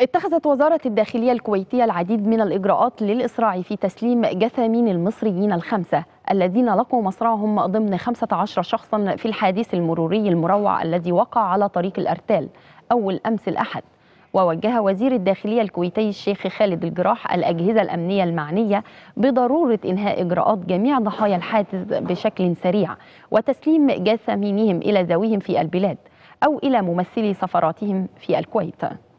اتخذت وزارة الداخلية الكويتية العديد من الإجراءات للإسراع في تسليم جثامين المصريين الخمسة الذين لقوا مصرعهم ضمن 15 شخصا في الحادث المروري المروع الذي وقع على طريق الأرتال أول أمس الأحد ووجه وزير الداخلية الكويتي الشيخ خالد الجراح الأجهزة الأمنية المعنية بضرورة إنهاء إجراءات جميع ضحايا الحادث بشكل سريع وتسليم جثامينهم إلى ذويهم في البلاد أو إلى ممثلي سفراتهم في الكويت